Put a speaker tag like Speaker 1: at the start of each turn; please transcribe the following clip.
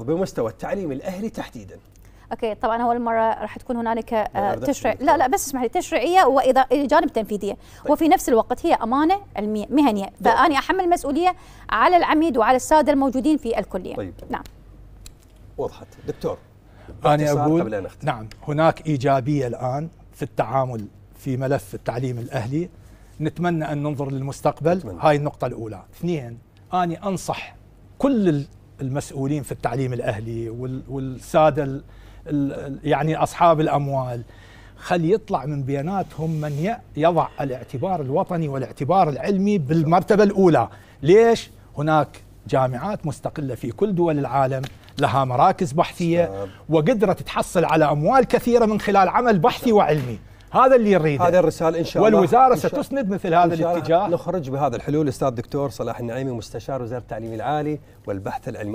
Speaker 1: بمستوى التعليم الاهلي تحديدا
Speaker 2: اوكي طبعا اول مره راح تكون هنالك آه، تشريع لا لا بس اسمح لي تشريعيه واذا جانب تنفيذيه طيب. وفي نفس الوقت هي امانه علميه مهنيه طيب. فاني احمل المسؤوليه على العميد وعلى الساده الموجودين في الكليه طيب. نعم
Speaker 1: وضحت دكتور انا اقول نعم هناك ايجابيه الان في التعامل في ملف التعليم الاهلي نتمنى ان ننظر للمستقبل نتمنى. هاي النقطه الاولى اثنين اني انصح كل المسؤولين في التعليم الاهلي والساده يعني اصحاب الاموال خل يطلع من بياناتهم من يضع الاعتبار الوطني والاعتبار العلمي بالمرتبه الاولى ليش هناك جامعات مستقله في كل دول العالم لها مراكز بحثيه وقدرت تحصل على اموال كثيره من خلال عمل بحثي وعلمي هذا اللي يريده هذا الرسالة إن شاء الله والوزارة شاء ستسند مثل هذا الاتجاه نخرج بهذا الحلول أستاذ دكتور صلاح النعيمي مستشار وزارة التعليم العالي والبحث العلمي